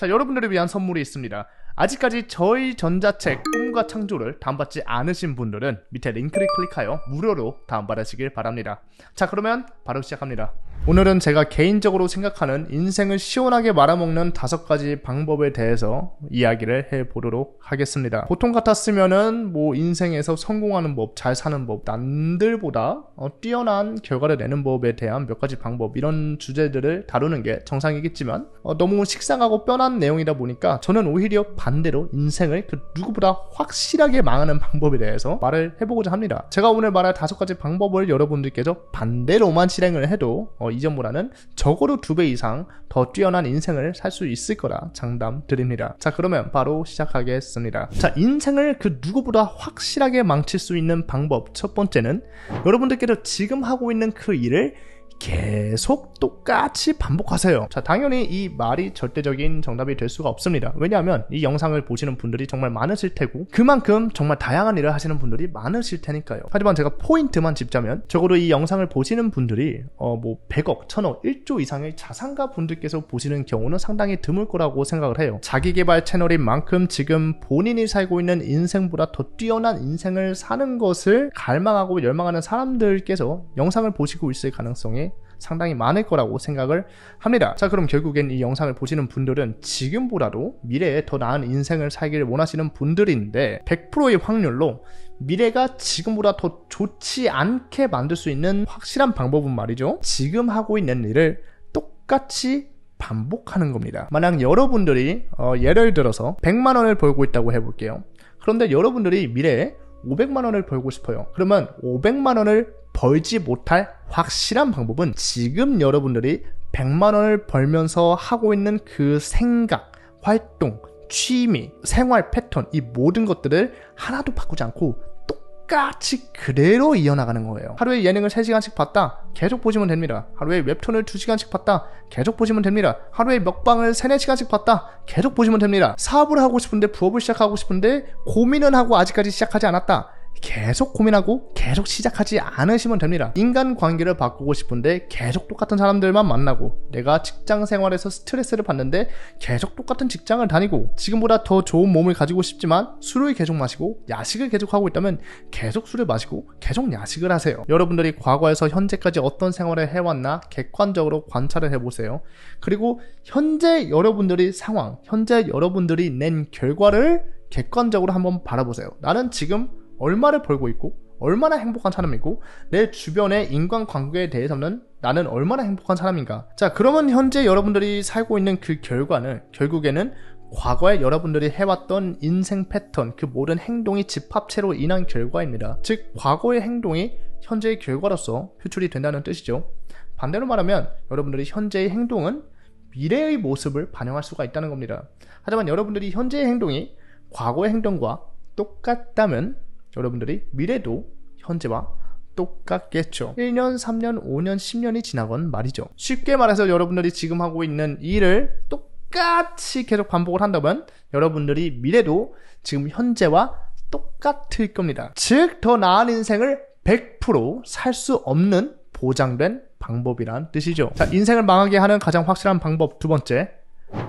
자, 여러분들을 위한 선물이 있습니다. 아직까지 저희 전자책 게과 창조를 다운받지 않으신 분들은 밑에 링크를 클릭하여 무료로 다운받으시길 바랍니다. 자 그러면 바로 시작합니다. 오늘은 제가 개인적으로 생각하는 인생을 시원하게 말아먹는 다섯 가지 방법에 대해서 이야기를 해보도록 하겠습니다. 보통 같았으면은 뭐 인생에서 성공하는 법, 잘 사는 법, 남들보다 어, 뛰어난 결과를 내는 법에 대한 몇 가지 방법 이런 주제들을 다루는 게 정상이겠지만 어, 너무 식상하고 뼈난 내용이다 보니까 저는 오히려 반대로 인생을 그 누구보다 확실하게 망하는 방법에 대해서 말을 해보고자 합니다. 제가 오늘 말할 다섯 가지 방법을 여러분들께서 반대로만 실행을 해도 어, 이전보다는 적어도 두 배 이상 더 뛰어난 인생을 살 수 있을 거라 장담 드립니다. 자 그러면 바로 시작하겠습니다. 자 인생을 그 누구보다 확실하게 망칠 수 있는 방법 첫 번째는 여러분들께서 지금 하고 있는 그 일을 계속 똑같이 반복하세요. 자, 당연히 이 말이 절대적인 정답이 될 수가 없습니다. 왜냐하면 이 영상을 보시는 분들이 정말 많으실 테고 그만큼 정말 다양한 일을 하시는 분들이 많으실 테니까요. 하지만 제가 포인트만 짚자면 적어도 이 영상을 보시는 분들이 어 뭐 100억, 1000억, 1조 이상의 자산가 분들께서 보시는 경우는 상당히 드물 거라고 생각을 해요. 자기 개발 채널인 만큼 지금 본인이 살고 있는 인생보다 더 뛰어난 인생을 사는 것을 갈망하고 열망하는 사람들께서 영상을 보시고 있을 가능성이 상당히 많을 거라고 생각을 합니다. 자 그럼 결국엔 이 영상을 보시는 분들은 지금보다도 미래에 더 나은 인생을 살기를 원하시는 분들인데 100%의 확률로 미래가 지금보다 더 좋지 않게 만들 수 있는 확실한 방법은 말이죠. 지금 하고 있는 일을 똑같이 반복하는 겁니다. 만약 여러분들이 어, 예를 들어서 100만 원을 벌고 있다고 해볼게요. 그런데 여러분들이 미래에 500만 원을 벌고 싶어요. 그러면 500만 원을 벌지 못할 확실한 방법은 지금 여러분들이 100만 원을 벌면서 하고 있는 그 생각, 활동, 취미, 생활 패턴 이 모든 것들을 하나도 바꾸지 않고 똑같이 그대로 이어나가는 거예요. 하루에 예능을 3시간씩 봤다. 계속 보시면 됩니다. 하루에 웹툰을 2시간씩 봤다. 계속 보시면 됩니다. 하루에 먹방을 3, 4시간씩 봤다. 계속 보시면 됩니다. 사업을 하고 싶은데 부업을 시작하고 싶은데 고민은 하고 아직까지 시작하지 않았다. 계속 고민하고 계속 시작하지 않으시면 됩니다. 인간 관계를 바꾸고 싶은데 계속 똑같은 사람들만 만나고 내가 직장 생활에서 스트레스를 받는데 계속 똑같은 직장을 다니고 지금보다 더 좋은 몸을 가지고 싶지만 술을 계속 마시고 야식을 계속 하고 있다면 계속 술을 마시고 계속 야식을 하세요. 여러분들이 과거에서 현재까지 어떤 생활을 해왔나 객관적으로 관찰을 해보세요. 그리고 현재 여러분들이 상황, 현재 여러분들이 낸 결과를 객관적으로 한번 바라보세요. 나는 지금 얼마를 벌고 있고 얼마나 행복한 사람이고 내 주변의 인간관계에 대해서는 나는 얼마나 행복한 사람인가 자 그러면 현재 여러분들이 살고 있는 그 결과는 결국에는 과거에 여러분들이 해왔던 인생 패턴, 그 모든 행동이 집합체로 인한 결과입니다. 즉, 과거의 행동이 현재의 결과로서 표출이 된다는 뜻이죠. 반대로 말하면 여러분들이 현재의 행동은 미래의 모습을 반영할 수가 있다는 겁니다. 하지만 여러분들이 현재의 행동이 과거의 행동과 똑같다면 여러분들이 미래도 현재와 똑같겠죠. 1년, 3년, 5년, 10년이 지나건 말이죠. 쉽게 말해서 여러분들이 지금 하고 있는 일을 똑같이 계속 반복을 한다면 여러분들이 미래도 지금 현재와 똑같을 겁니다. 즉, 더 나은 인생을 100%살 수 없는 보장된 방법이란 뜻이죠. 자, 인생을 망하게 하는 가장 확실한 방법 두 번째.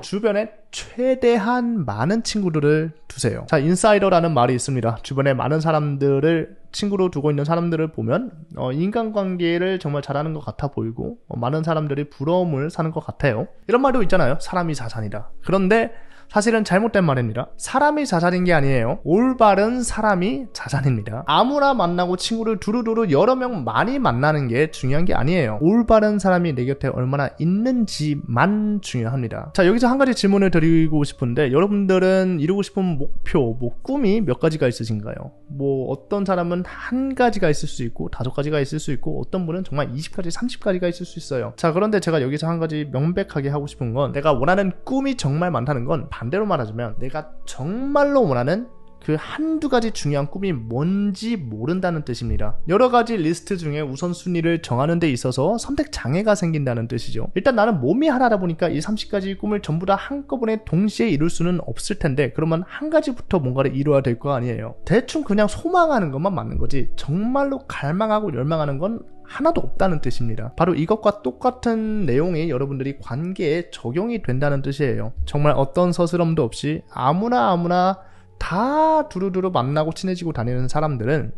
주변에 최대한 많은 친구들을 두세요. 자, 인사이더라는 말이 있습니다. 주변에 많은 사람들을 친구로 두고 있는 사람들을 보면 어, 인간관계를 정말 잘하는 것 같아 보이고 어, 많은 사람들이 부러움을 사는 것 같아요. 이런 말도 있잖아요. 사람이 자산이다. 그런데 사실은 잘못된 말입니다. 사람이 자살인 게 아니에요. 올바른 사람이 자살입니다. 아무나 만나고 친구를 두루두루 여러 명 많이 만나는 게 중요한 게 아니에요. 올바른 사람이 내 곁에 얼마나 있는지만 중요합니다. 자, 여기서 한 가지 질문을 드리고 싶은데 여러분들은 이루고 싶은 목표, 뭐 꿈이 몇 가지가 있으신가요? 뭐 어떤 사람은 한 가지가 있을 수 있고 다섯 가지가 있을 수 있고 어떤 분은 정말 20가지, 30가지가 있을 수 있어요. 자, 그런데 제가 여기서 한 가지 명백하게 하고 싶은 건 내가 원하는 꿈이 정말 많다는 건 반대로 말하자면 내가 정말로 원하는 그 한두 가지 중요한 꿈이 뭔지 모른다는 뜻입니다. 여러 가지 리스트 중에 우선순위를 정하는 데 있어서 선택 장애가 생긴다는 뜻이죠. 일단 나는 몸이 하나다 보니까 이 30가지 꿈을 전부 다 한꺼번에 동시에 이룰 수는 없을 텐데 그러면 한 가지부터 뭔가를 이루어야 될 거 아니에요. 대충 그냥 소망하는 것만 맞는 거지 정말로 갈망하고 열망하는 건 하나도 없다는 뜻입니다. 바로 이것과 똑같은 내용이 여러분들이 관계에 적용이 된다는 뜻이에요. 정말 어떤 서스럼도 없이 아무나 아무나 다 두루두루 만나고 친해지고 다니는 사람들은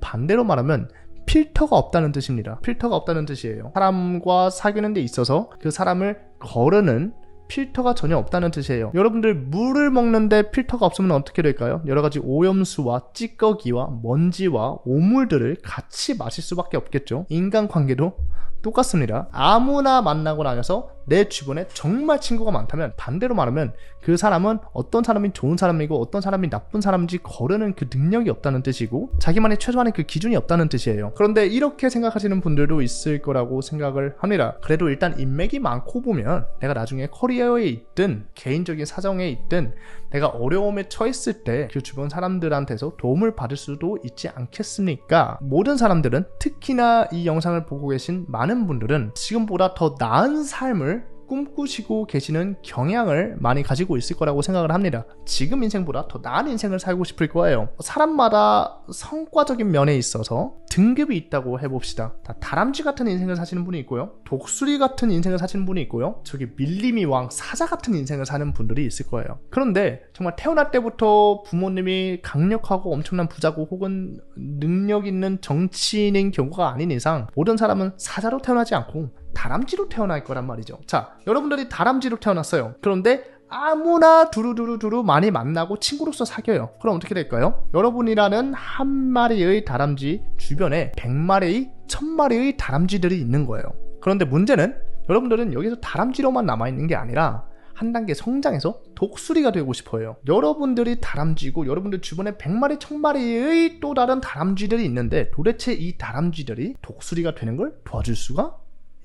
반대로 말하면 필터가 없다는 뜻입니다. 필터가 없다는 뜻이에요. 사람과 사귀는 데 있어서 그 사람을 거르는 필터가 전혀 없다는 뜻이에요. 여러분들 물을 먹는데 필터가 없으면 어떻게 될까요? 여러 가지 오염수와 찌꺼기와 먼지와 오물들을 같이 마실 수밖에 없겠죠. 인간관계도 똑같습니다. 아무나 만나고 나서 내 주변에 정말 친구가 많다면 반대로 말하면 그 사람은 어떤 사람이 좋은 사람이고 어떤 사람이 나쁜 사람인지 거르는 그 능력이 없다는 뜻이고 자기만의 최소한의 그 기준이 없다는 뜻이에요. 그런데 이렇게 생각하시는 분들도 있을 거라고 생각을 합니다. 그래도 일단 인맥이 많고 보면 내가 나중에 커리어에 있든 개인적인 사정에 있든 내가 어려움에 처했을 때 그 주변 사람들한테서 도움을 받을 수도 있지 않겠습니까? 모든 사람들은 특히나 이 영상을 보고 계신 많은 분들은 지금보다 더 나은 삶을 꿈꾸시고 계시는 경향을 많이 가지고 있을 거라고 생각을 합니다. 지금 인생보다 더 나은 인생을 살고 싶을 거예요. 사람마다 성과적인 면에 있어서 등급이 있다고 해봅시다. 다 다람쥐 같은 인생을 사시는 분이 있고요. 독수리 같은 인생을 사시는 분이 있고요. 저기 밀림이 왕 사자 같은 인생을 사는 분들이 있을 거예요. 그런데 정말 태어날 때부터 부모님이 강력하고 엄청난 부자고 혹은 능력 있는 정치인인 경우가 아닌 이상 모든 사람은 사자로 태어나지 않고 다람쥐로 태어날 거란 말이죠. 자, 여러분들이 다람쥐로 태어났어요. 그런데 아무나 두루두루두루 많이 만나고 친구로서 사귀어요. 그럼 어떻게 될까요? 여러분이라는 한 마리의 다람쥐 주변에 100마리의, 1마리의 다람쥐들이 있는 거예요. 그런데 문제는 여러분들은 여기서 다람쥐로만 남아있는 게 아니라 한 단계 성장해서 독수리가 되고 싶어요. 여러분들이 다람쥐고 여러분들 주변에 100마리, 1마리의또 다른 다람쥐들이 있는데 도대체 이 다람쥐들이 독수리가 되는 걸 도와줄 수가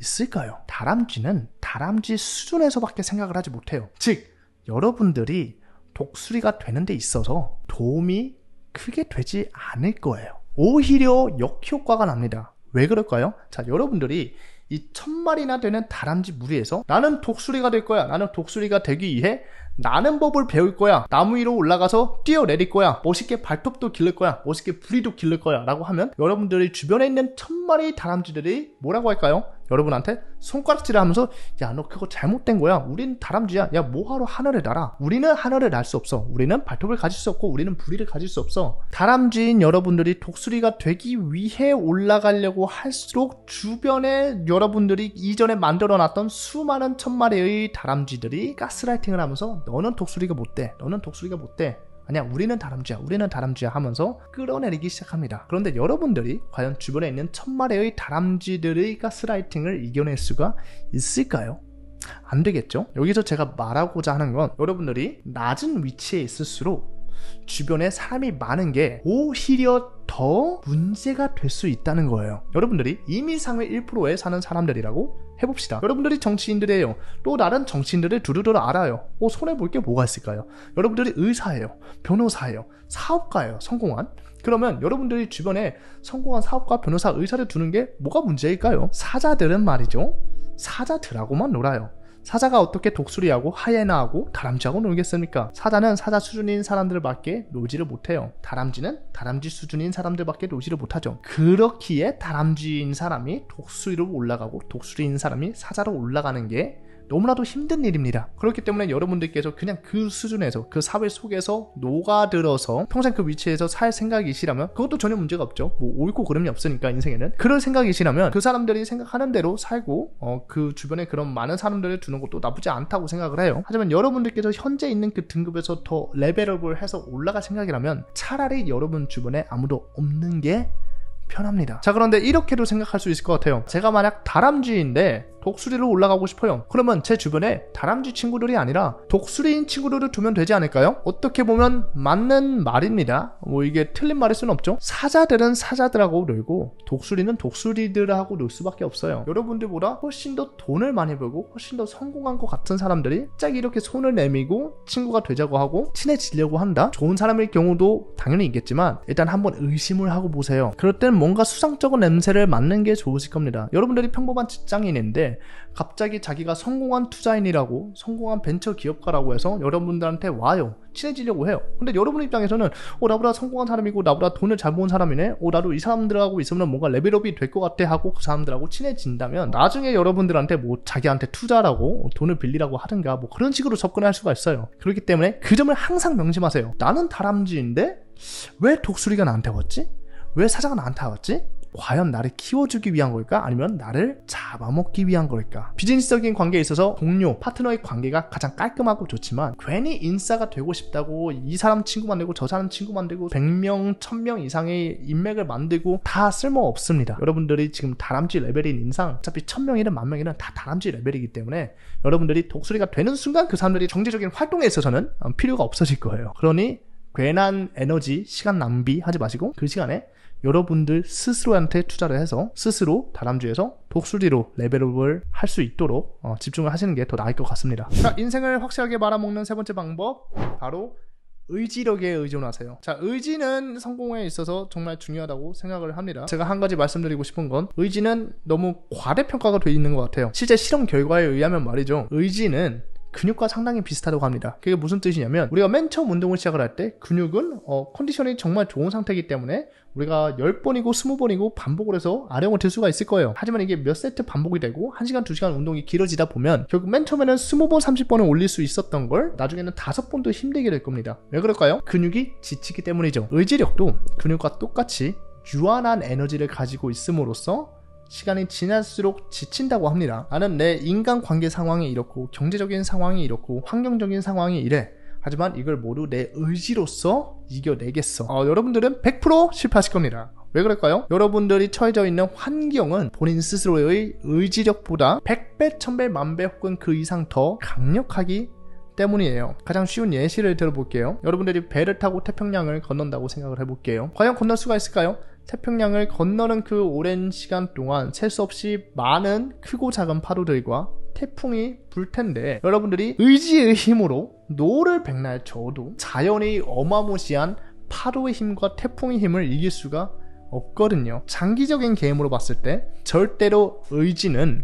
있을까요? 다람쥐는 다람쥐 수준에서밖에 생각을 하지 못해요. 즉, 여러분들이 독수리가 되는 데 있어서 도움이 크게 되지 않을 거예요. 오히려 역효과가 납니다. 왜 그럴까요? 자, 여러분들이 이 천마리나 되는 다람쥐 무리에서 나는 독수리가 될 거야. 나는 독수리가 되기 위해 나는 법을 배울 거야. 나무 위로 올라가서 뛰어내릴 거야. 멋있게 발톱도 기를 거야. 멋있게 부리도 기를 거야. 라고 하면 여러분들이 주변에 있는 천마리 다람쥐들이 뭐라고 할까요? 여러분한테 손가락질을 하면서 야 너 그거 잘못된 거야 우린 다람쥐야 야 뭐하러 하늘을 날아 우리는 하늘을 날 수 없어 우리는 발톱을 가질 수 없고 우리는 부리를 가질 수 없어 다람쥐인 여러분들이 독수리가 되기 위해 올라가려고 할수록 주변에 여러분들이 이전에 만들어놨던 수많은 천마리의 다람쥐들이 가스라이팅을 하면서 너는 독수리가 못돼 너는 독수리가 못돼 아니야 우리는 다람쥐야 우리는 다람쥐야 하면서 끌어내리기 시작합니다. 그런데 여러분들이 과연 주변에 있는 천마리의 다람쥐들의 가스라이팅을 이겨낼 수가 있을까요? 안 되겠죠? 여기서 제가 말하고자 하는 건 여러분들이 낮은 위치에 있을수록 주변에 사람이 많은 게 오히려 더 문제가 될 수 있다는 거예요. 여러분들이 이미 상위 1%에 사는 사람들이라고 해봅시다. 여러분들이 정치인들이에요. 또 다른 정치인들을 두루두루 알아요. 어, 손해볼 게 뭐가 있을까요? 여러분들이 의사예요. 변호사예요. 사업가예요. 성공한. 그러면 여러분들이 주변에 성공한 사업가, 변호사, 의사를 두는 게 뭐가 문제일까요? 사자들은 말이죠. 사자들하고만 놀아요. 사자가 어떻게 독수리하고 하이에나하고 다람쥐하고 놀겠습니까? 사자는 사자 수준인 사람들밖에 놀지를 못해요. 다람쥐는 다람쥐 수준인 사람들밖에 놀지를 못하죠. 그렇기에 다람쥐인 사람이 독수리로 올라가고 독수리인 사람이 사자로 올라가는 게 너무나도 힘든 일입니다. 그렇기 때문에 여러분들께서 그냥 그 수준에서 그 사회 속에서 녹아들어서 평생 그 위치에서 살 생각이시라면 그것도 전혀 문제가 없죠. 뭐 옳고 그름이 없으니까 인생에는 그럴 생각이시라면 그 사람들이 생각하는 대로 살고 어, 그 주변에 그런 많은 사람들을 두는 것도 나쁘지 않다고 생각을 해요. 하지만 여러분들께서 현재 있는 그 등급에서 더 레벨업을 해서 올라갈 생각이라면 차라리 여러분 주변에 아무도 없는 게 편합니다. 자, 그런데 이렇게도 생각할 수 있을 것 같아요. 제가 만약 다람쥐인데 독수리로 올라가고 싶어요. 그러면 제 주변에 다람쥐 친구들이 아니라 독수리인 친구들을 두면 되지 않을까요? 어떻게 보면 맞는 말입니다. 뭐 이게 틀린 말일 수는 없죠. 사자들은 사자들하고 놀고 독수리는 독수리들하고 놀 수밖에 없어요. 여러분들보다 훨씬 더 돈을 많이 벌고 훨씬 더 성공한 것 같은 사람들이 짝 이렇게 손을 내미고 친구가 되자고 하고 친해지려고 한다? 좋은 사람일 경우도 당연히 있겠지만 일단 한번 의심을 하고 보세요. 그럴 땐 뭔가 수상쩍은 냄새를 맡는 게 좋으실 겁니다. 여러분들이 평범한 직장인인데 갑자기 자기가 성공한 투자인이라고 성공한 벤처 기업가라고 해서 여러분들한테 와요. 친해지려고 해요. 근데 여러분 입장에서는 어 나보다 성공한 사람이고 나보다 돈을 잘 모은 사람이네. 어 나도 이 사람들하고 있으면 뭔가 레벨업이 될 것 같아 하고 그 사람들하고 친해진다면 나중에 여러분들한테 뭐 자기한테 투자라고 돈을 빌리라고 하든가 뭐 그런 식으로 접근할 수가 있어요. 그렇기 때문에 그 점을 항상 명심하세요. 나는 다람쥐인데 왜 독수리가 나한테 왔지? 왜 사자가 나한테 왔지? 과연 나를 키워주기 위한 걸까? 아니면 나를 잡아먹기 위한 걸까? 비즈니스적인 관계에 있어서 동료, 파트너의 관계가 가장 깔끔하고 좋지만 괜히 인싸가 되고 싶다고 이 사람 친구 만들고 저 사람 친구 만들고 100명, 1000명 이상의 인맥을 만들고 다 쓸모 없습니다. 여러분들이 지금 다람쥐 레벨인 인상 어차피 1000명이든 만명이든 다 다람쥐 레벨이기 때문에 여러분들이 독수리가 되는 순간 그 사람들이 정제적인 활동에 있어서는 어, 필요가 없어질 거예요. 그러니 괜한 에너지, 시간 낭비 하지 마시고 그 시간에 여러분들 스스로한테 투자를 해서 스스로 다람쥐에서 독수리로 레벨업을 할 수 있도록 어, 집중을 하시는 게 더 나을 것 같습니다. 자, 인생을 확실하게 말아먹는 세 번째 방법 바로 의지력에 의존하세요. 자, 의지는 성공에 있어서 정말 중요하다고 생각을 합니다. 제가 한 가지 말씀드리고 싶은 건 의지는 너무 과대평가가 돼 있는 것 같아요. 실제 실험 결과에 의하면 말이죠. 의지는 근육과 상당히 비슷하다고 합니다. 그게 무슨 뜻이냐면 우리가 맨 처음 운동을 시작을 할 때 근육은 어, 컨디션이 정말 좋은 상태이기 때문에 우리가 10번이고 20번이고 반복을 해서 아령을 들 수가 있을 거예요. 하지만 이게 몇 세트 반복이 되고 1시간, 2시간 운동이 길어지다 보면 결국 맨 처음에는 20번, 30번을 올릴 수 있었던 걸 나중에는 5번도 힘들게 될 겁니다. 왜 그럴까요? 근육이 지치기 때문이죠. 의지력도 근육과 똑같이 유한한 에너지를 가지고 있음으로써 시간이 지날수록 지친다고 합니다. 나는 내 인간관계 상황이 이렇고 경제적인 상황이 이렇고 환경적인 상황이 이래. 하지만 이걸 모두 내 의지로서 이겨내겠어. 어, 여러분들은 100% 실패하실 겁니다. 왜 그럴까요? 여러분들이 처해져 있는 환경은 본인 스스로의 의지력보다 100배, 1000배, 만배 혹은 그 이상 더 강력하기 때문이에요. 가장 쉬운 예시를 들어볼게요. 여러분들이 배를 타고 태평양을 건넌다고 생각을 해볼게요. 과연 건널 수가 있을까요? 태평양을 건너는 그 오랜 시간 동안 셀 수 없이 많은 크고 작은 파도들과 태풍이 불 텐데 여러분들이 의지의 힘으로 노를 백날 저어도 자연의 어마무시한 파도의 힘과 태풍의 힘을 이길 수가 없거든요. 장기적인 게임으로 봤을 때 절대로 의지는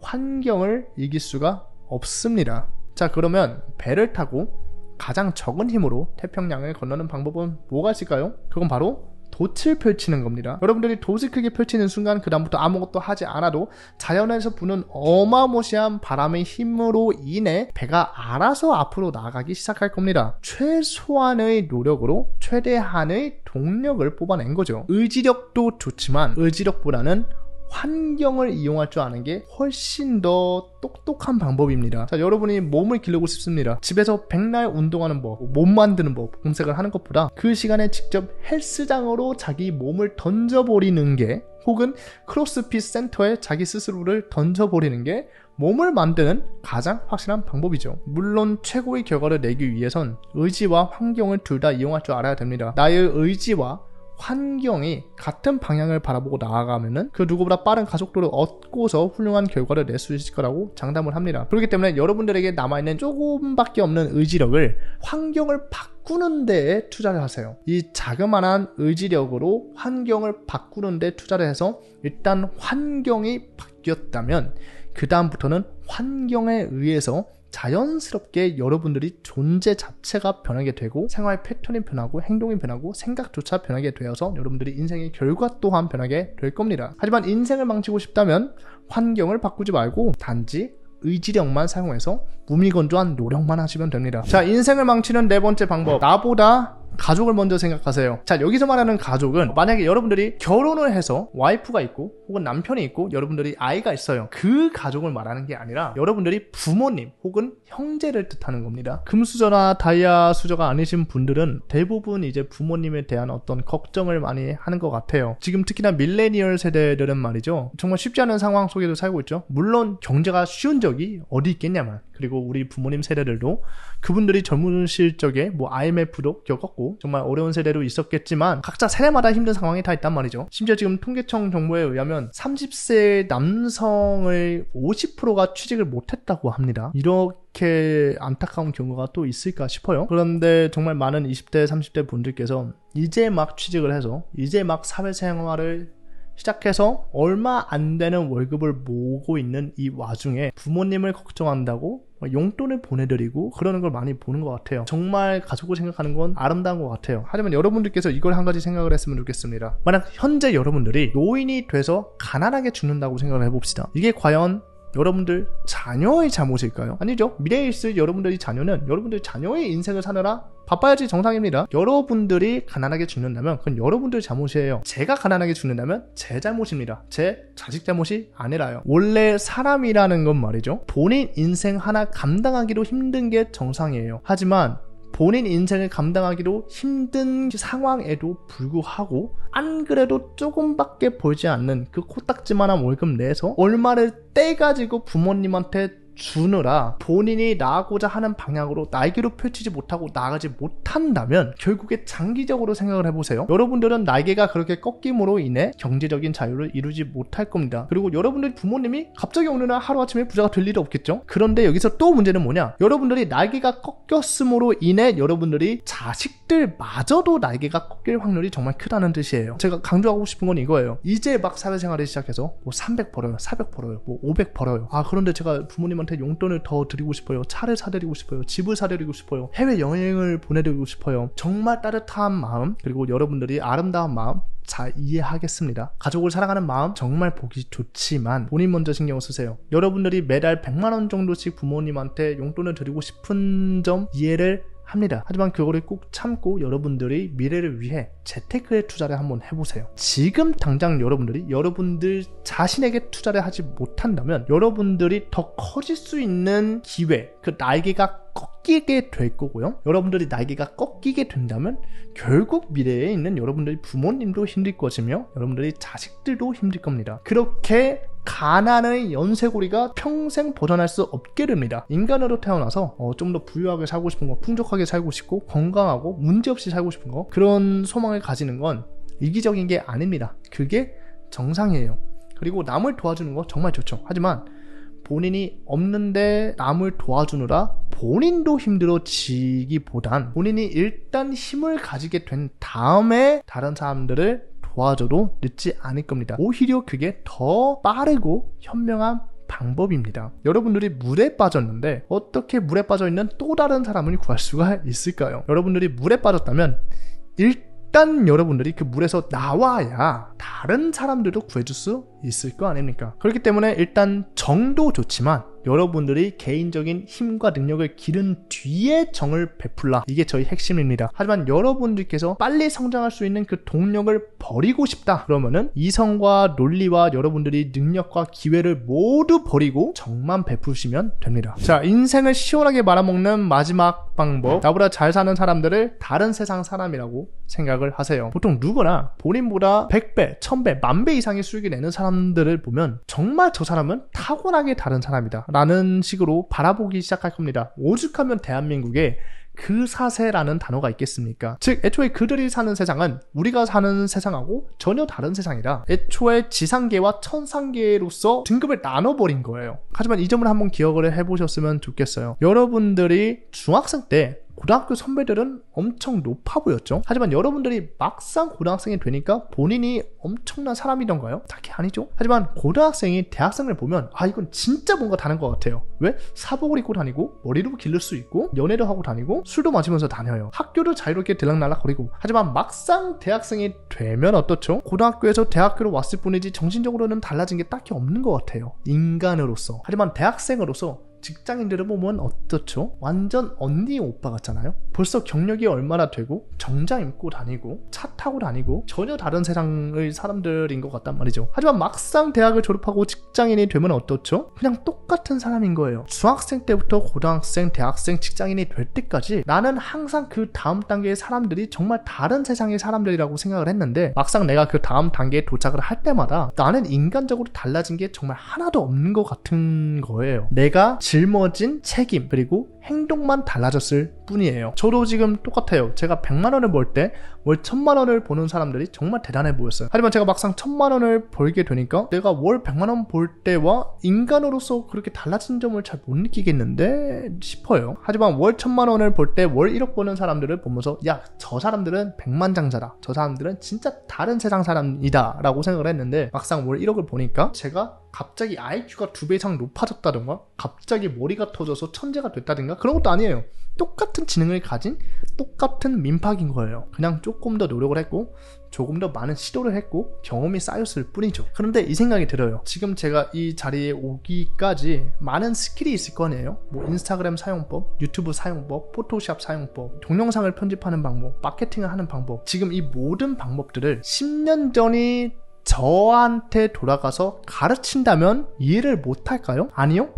환경을 이길 수가 없습니다. 자, 그러면 배를 타고 가장 적은 힘으로 태평양을 건너는 방법은 뭐가 있을까요? 그건 바로 돛을 펼치는 겁니다. 여러분들이 돛을 크게 펼치는 순간 그다음부터 아무것도 하지 않아도 자연에서 부는 어마무시한 바람의 힘으로 인해 배가 알아서 앞으로 나가기 시작할 겁니다. 최소한의 노력으로 최대한의 동력을 뽑아낸 거죠. 의지력도 좋지만 의지력보다는 환경을 이용할 줄 아는 게 훨씬 더 똑똑한 방법입니다. 자, 여러분이 몸을 기르고 싶습니다. 집에서 백날 운동하는 법, 몸 만드는 법 검색을 하는 것보다 그 시간에 직접 헬스장으로 자기 몸을 던져버리는 게 혹은 크로스핏 센터에 자기 스스로를 던져버리는 게 몸을 만드는 가장 확실한 방법이죠. 물론 최고의 결과를 내기 위해선 의지와 환경을 둘 다 이용할 줄 알아야 됩니다. 나의 의지와 환경이 같은 방향을 바라보고 나아가면은 그 누구보다 빠른 가속도를 얻고서 훌륭한 결과를 낼 수 있을 거라고 장담을 합니다. 그렇기 때문에 여러분들에게 남아있는 조금밖에 없는 의지력을 환경을 바꾸는 데에 투자를 하세요. 이 자그마한 의지력으로 환경을 바꾸는 데 투자를 해서 일단 환경이 바뀌었다면 그 다음부터는 환경에 의해서 자연스럽게 여러분들이 존재 자체가 변하게 되고 생활 패턴이 변하고 행동이 변하고 생각조차 변하게 되어서 여러분들이 인생의 결과 또한 변하게 될 겁니다. 하지만 인생을 망치고 싶다면 환경을 바꾸지 말고 단지 의지력만 사용해서 무미건조한 노력만 하시면 됩니다. 자, 인생을 망치는 네 번째 방법. 나보다 가족을 먼저 생각하세요. 자, 여기서 말하는 가족은 만약에 여러분들이 결혼을 해서 와이프가 있고 혹은 남편이 있고 여러분들이 아이가 있어요. 그 가족을 말하는 게 아니라 여러분들이 부모님 혹은 형제를 뜻하는 겁니다. 금수저나 다이아 수저가 아니신 분들은 대부분 이제 부모님에 대한 어떤 걱정을 많이 하는 것 같아요. 지금 특히나 밀레니얼 세대들은 말이죠. 정말 쉽지 않은 상황 속에도 살고 있죠. 물론 경제가 쉬운 적이 어디 있겠냐만. 그리고 우리 부모님 세대들도 그분들이 젊으실 적에 뭐 IMF도 겪었고 있고 정말 어려운 세대로 있었겠지만 각자 세대마다 힘든 상황이 다 있단 말이죠. 심지어 지금 통계청 정보에 의하면 30세 남성을 50%가 취직을 못했다고 합니다. 이렇게 이렇게 안타까운 경우가 또 있을까 싶어요. 그런데 정말 많은 20대, 30대 분들께서 이제 막 취직을 해서 이제 막 사회생활을 시작해서 얼마 안 되는 월급을 모으고 있는 이 와중에 부모님을 걱정한다고 용돈을 보내드리고 그러는 걸 많이 보는 것 같아요. 정말 가족을 생각하는 건 아름다운 것 같아요. 하지만 여러분들께서 이걸 한 가지 생각을 했으면 좋겠습니다. 만약 현재 여러분들이 노인이 돼서 가난하게 죽는다고 생각을 해봅시다. 이게 과연 여러분들 자녀의 잘못일까요? 아니죠. 미래에 있을 여러분들의 자녀는 여러분들 자녀의 인생을 사느라 바빠야지 정상입니다. 여러분들이 가난하게 죽는다면 그건 여러분들 잘못이에요. 제가 가난하게 죽는다면 제 잘못입니다. 제 자식 잘못이 아니라요. 원래 사람이라는 건 말이죠. 본인 인생 하나 감당하기로 힘든 게 정상이에요. 하지만 본인 인생을 감당하기로 힘든 상황에도 불구하고 안 그래도 조금밖에 벌지 않는 그 코딱지만한 월급 내에서 얼마를 떼가지고 부모님한테 주느라 본인이 나아가고자 하는 방향으로 날개로 펼치지 못하고 나아가지 못한다면 결국에 장기적으로 생각을 해보세요. 여러분들은 날개가 그렇게 꺾임으로 인해 경제적인 자유를 이루지 못할 겁니다. 그리고 여러분들 부모님이 갑자기 어느 날 하루아침에 부자가 될 일이 없겠죠? 그런데 여기서 또 문제는 뭐냐? 여러분들이 날개가 꺾였음으로 인해 여러분들이 자식들마저도 날개가 꺾일 확률이 정말 크다는 뜻이에요. 제가 강조하고 싶은 건 이거예요. 이제 막 사회생활을 시작해서 뭐 300 벌어요, 400 벌어요, 뭐 500 벌어요. 아 그런데 제가 부모님한테 저한테 용돈을 더 드리고 싶어요. 차를 사드리고 싶어요. 집을 사드리고 싶어요. 해외 여행을 보내드리고 싶어요. 정말 따뜻한 마음 그리고 여러분들이 아름다운 마음 잘 이해하겠습니다. 가족을 사랑하는 마음 정말 보기 좋지만 본인 먼저 신경 쓰세요. 여러분들이 매달 100만 원 정도씩 부모님한테 용돈을 드리고 싶은 점 이해를 합니다. 하지만 그거를 꼭 참고 여러분들이 미래를 위해 재테크에 투자를 한번 해보세요. 지금 당장 여러분들이 여러분들 자신에게 투자를 하지 못한다면 여러분들이 더 커질 수 있는 기회, 그 날개가 꺾이게 될 거고요. 여러분들이 날개가 꺾이게 된다면 결국 미래에 있는 여러분들이 부모님도 힘들 것이며 여러분들이 자식들도 힘들 겁니다. 그렇게 가난의 연쇄고리가 평생 벗어날 수 없게 됩니다. 인간으로 태어나서 어, 좀 더 부유하게 살고 싶은 거, 풍족하게 살고 싶고 건강하고 문제없이 살고 싶은 거 그런 소망을 가지는 건 이기적인 게 아닙니다. 그게 정상이에요. 그리고 남을 도와주는 거 정말 좋죠. 하지만 본인이 없는데 남을 도와주느라 본인도 힘들어지기보단 본인이 일단 힘을 가지게 된 다음에 다른 사람들을 도와줘도 늦지 않을 겁니다. 오히려 그게 더 빠르고 현명한 방법입니다. 여러분들이 물에 빠졌는데 어떻게 물에 빠져 있는 또 다른 사람을 구할 수가 있을까요? 여러분들이 물에 빠졌다면 일단 일단 여러분들이 그 물에서 나와야 다른 사람들도 구해줄 수 있을 거 아닙니까? 그렇기 때문에 일단 정도 좋지만 여러분들이 개인적인 힘과 능력을 기른 뒤에 정을 베풀라. 이게 저희 핵심입니다. 하지만 여러분들께서 빨리 성장할 수 있는 그 동력을 버리고 싶다. 그러면은 이성과 논리와 여러분들이 능력과 기회를 모두 버리고 정만 베푸시면 됩니다. 자, 인생을 시원하게 말아먹는 마지막 방법. 나보다 잘 사는 사람들을 다른 세상 사람이라고 생각을 하세요. 보통 누구나 본인보다 100배, 1000배, 만 배 이상의 수익을 내는 사람들을 보면 정말 저 사람은 타고나게 다른 사람이다. 라는 식으로 바라보기 시작할 겁니다. 오죽하면 대한민국에 그 사세라는 단어가 있겠습니까? 즉, 애초에 그들이 사는 세상은 우리가 사는 세상하고 전혀 다른 세상이라 애초에 지상계와 천상계로서 등급을 나눠버린 거예요. 하지만 이 점을 한번 기억을 해보셨으면 좋겠어요. 여러분들이 중학생 때 고등학교 선배들은 엄청 높아 보였죠. 하지만 여러분들이 막상 고등학생이 되니까 본인이 엄청난 사람이던가요? 딱히 아니죠. 하지만 고등학생이 대학생을 보면 아 이건 진짜 뭔가 다른 것 같아요. 왜? 사복을 입고 다니고 머리도 길를 수 있고 연애도 하고 다니고 술도 마시면서 다녀요. 학교도 자유롭게 들락날락 거리고 하지만 막상 대학생이 되면 어떻죠? 고등학교에서 대학교로 왔을 뿐이지 정신적으로는 달라진 게 딱히 없는 것 같아요. 인간으로서. 하지만 대학생으로서 직장인들을 보면 어떻죠? 완전 언니 오빠 같잖아요? 벌써 경력이 얼마나 되고 정장 입고 다니고 차 타고 다니고 전혀 다른 세상의 사람들인 것 같단 말이죠. 하지만 막상 대학을 졸업하고 직장인이 되면 어떻죠? 그냥 똑같은 사람인 거예요. 중학생 때부터 고등학생, 대학생, 직장인이 될 때까지 나는 항상 그 다음 단계의 사람들이 정말 다른 세상의 사람들이라고 생각을 했는데 막상 내가 그 다음 단계에 도착을 할 때마다 나는 인간적으로 달라진 게 정말 하나도 없는 것 같은 거예요. 내가 짊어진 책임 그리고 행동만 달라졌을 뿐이에요. 저도 지금 똑같아요. 제가 100만 원을 벌 때월 1000만 원을 보는 사람들이 정말 대단해 보였어요. 하지만 제가 막상 1000만 원을 벌게 되니까 내가 월 100만 원볼 때와 인간으로서 그렇게 달라진 점을 잘 못 느끼겠는데 싶어요. 하지만 월 1000만 원을 볼 때 월 1억 보는 사람들을 보면서 야, 저 사람들은 100만 장자다. 저 사람들은 진짜 다른 세상 사람이다. 라고 생각을 했는데 막상 월 1억을 보니까 제가 갑자기 IQ가 두 배 이상 높아졌다던가 갑자기 머리가 터져서 천재가 됐다든가 그런 것도 아니에요. 똑같은 지능을 가진 똑같은 민박인 거예요. 그냥 조금 더 노력을 했고 조금 더 많은 시도를 했고 경험이 쌓였을 뿐이죠. 그런데 이 생각이 들어요. 지금 제가 이 자리에 오기까지 많은 스킬이 있을 거 아니에요? 뭐 인스타그램 사용법, 유튜브 사용법, 포토샵 사용법, 동영상을 편집하는 방법, 마케팅을 하는 방법. 지금 이 모든 방법들을 10년 전이 저한테 돌아가서 가르친다면 이해를 못할까요? 아니요.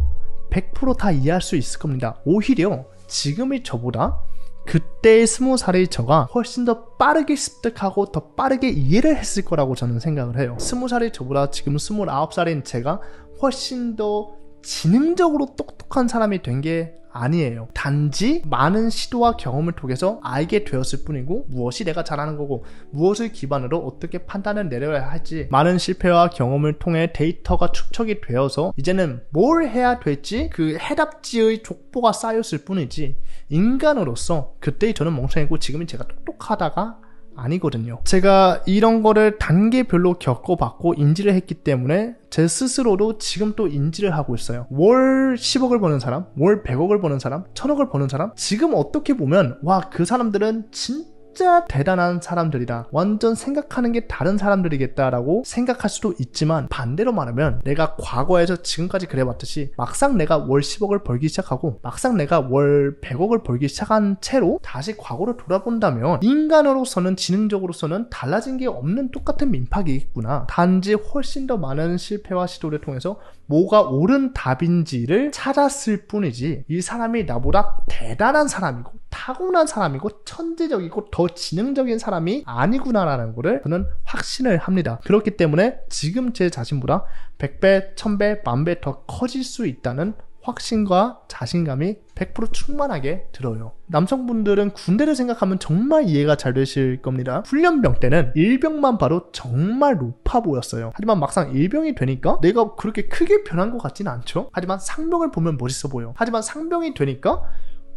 100%다 이해할 수 있을 겁니다. 오히려 지금의 저보다 그때의 스무 살의 저가 훨씬 더 빠르게 습득하고 더 빠르게 이해를 했을 거라고 저는 생각을 해요. 스무 살의 저보다 지금 스물아홉 살인 제가 훨씬 더 지능적으로 똑똑한 사람이 된게 아니에요. 단지 많은 시도와 경험을 통해서 알게 되었을 뿐이고 무엇이 내가 잘하는 거고 무엇을 기반으로 어떻게 판단을 내려야 할지 많은 실패와 경험을 통해 데이터가 축적이 되어서 이제는 뭘 해야 될지 그 해답지의 족보가 쌓였을 뿐이지 인간으로서 그때의 저는 멍청이고 지금은 제가 똑똑하다가 아니거든요. 제가 이런 거를 단계별로 겪어봤고 인지를 했기 때문에 제 스스로도 지금 또 인지를 하고 있어요. 월 10억을 버는 사람, 월 100억을 버는 사람, 1000억을 버는 사람, 지금 어떻게 보면, 와, 그 사람들은 진짜 진짜 대단한 사람들이다. 완전 생각하는 게 다른 사람들이겠다라고 생각할 수도 있지만 반대로 말하면 내가 과거에서 지금까지 그래왔듯이 막상 내가 월 10억을 벌기 시작하고 막상 내가 월 100억을 벌기 시작한 채로 다시 과거로 돌아본다면 인간으로서는 지능적으로서는 달라진 게 없는 똑같은 민박이겠구나. 단지 훨씬 더 많은 실패와 시도를 통해서 뭐가 옳은 답인지를 찾았을 뿐이지 이 사람이 나보다 대단한 사람이고 타고난 사람이고 천재적이고 더 지능적인 사람이 아니구나라는 거를 저는 확신을 합니다. 그렇기 때문에 지금 제 자신보다 100배, 1000배, 만 배 더 커질 수 있다는 확신과 자신감이 100% 충만하게 들어요. 남성분들은 군대를 생각하면 정말 이해가 잘 되실 겁니다. 훈련병 때는 일병만 봐도 정말 높아 보였어요. 하지만 막상 일병이 되니까 내가 그렇게 크게 변한 것같진 않죠. 하지만 상병을 보면 멋있어 보여. 하지만 상병이 되니까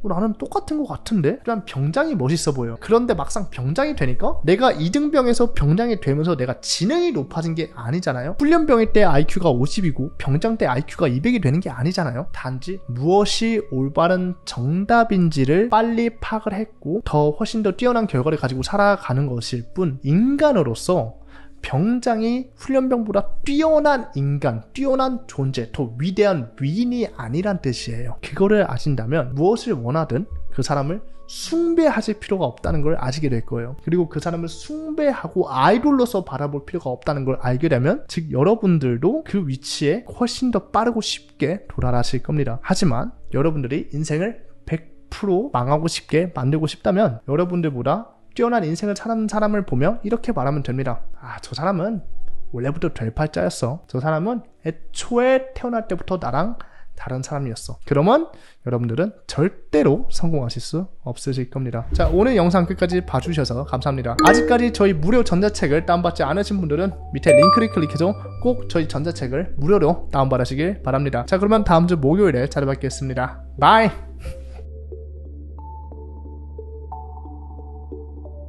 어, 나는 똑같은 것 같은데? 그냥 병장이 멋있어 보여. 그런데 막상 병장이 되니까 내가 2등병에서 병장이 되면서 내가 지능이 높아진 게 아니잖아요? 훈련병일 때 IQ가 50이고 병장 때 IQ가 200이 되는 게 아니잖아요? 단지 무엇이 올바른 정답인지를 빨리 파악을 했고 더 훨씬 더 뛰어난 결과를 가지고 살아가는 것일 뿐 인간으로서 병장이 훈련병보다 뛰어난 인간, 뛰어난 존재, 더 위대한 위인이 아니란 뜻이에요. 그거를 아신다면 무엇을 원하든 그 사람을 숭배하실 필요가 없다는 걸 아시게 될 거예요. 그리고 그 사람을 숭배하고 아이돌로서 바라볼 필요가 없다는 걸 알게 되면 즉 여러분들도 그 위치에 훨씬 더 빠르고 쉽게 돌아가실 겁니다. 하지만 여러분들이 인생을 100% 망하고 싶게 만들고 싶다면 여러분들보다 뛰어난 인생을 사는 사람을 보며 이렇게 말하면 됩니다. 아, 저 사람은 원래부터 될팔자였어. 저 사람은 애초에 태어날 때부터 나랑 다른 사람이었어. 그러면 여러분들은 절대로 성공하실 수 없으실 겁니다. 자, 오늘 영상 끝까지 봐주셔서 감사합니다. 아직까지 저희 무료 전자책을 다운받지 않으신 분들은 밑에 링크를 클릭해서 꼭 저희 전자책을 무료로 다운받으시길 바랍니다. 자, 그러면 다음 주 목요일에 찾아뵙겠습니다. 바이!